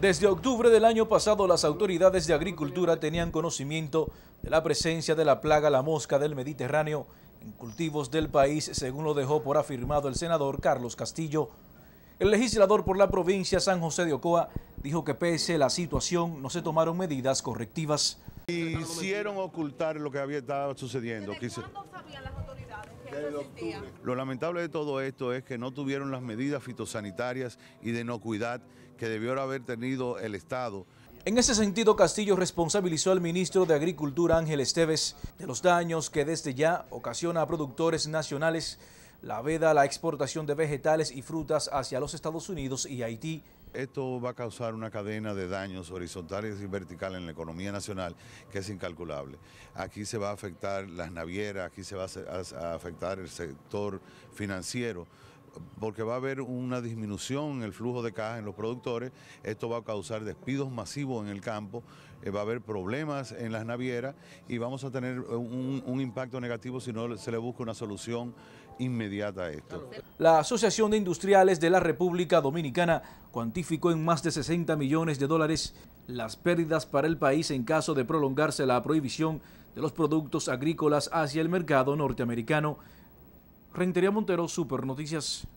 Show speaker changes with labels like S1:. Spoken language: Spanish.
S1: Desde octubre del año pasado, las autoridades de agricultura tenían conocimiento de la presencia de la plaga la mosca del Mediterráneo en cultivos del país, según lo dejó por afirmado el senador Carlos Castillo. El legislador por la provincia San José de Ocoa dijo que pese a la situación no se tomaron medidas correctivas.
S2: Hicieron
S3: ocultar lo que había estado sucediendo. Lo lamentable de todo esto es que no tuvieron las medidas fitosanitarias y de inocuidad que debió haber tenido el Estado. En ese sentido, Castillo responsabilizó al ministro de
S1: Agricultura Ángel Esteves de los daños que desde ya ocasiona a productores nacionales
S3: la veda la exportación de vegetales y frutas hacia los Estados Unidos y Haití. Esto va a causar una cadena de daños horizontales y verticales en la economía nacional que es incalculable. Aquí se va a afectar las navieras, aquí se va a afectar el sector financiero, porque va a haber una disminución en el flujo de caja en los productores, esto va a causar despidos masivos en el campo, eh, va a haber problemas en las navieras y vamos a tener un, impacto negativo si no se le busca una solución inmediata a esto. La Asociación de Industriales de la República Dominicana cuantificó
S1: en más de 60 millones de dólares las pérdidas para el país en caso de prolongarse la prohibición de los productos agrícolas hacia el mercado norteamericano Rentería Montero, Super Noticias.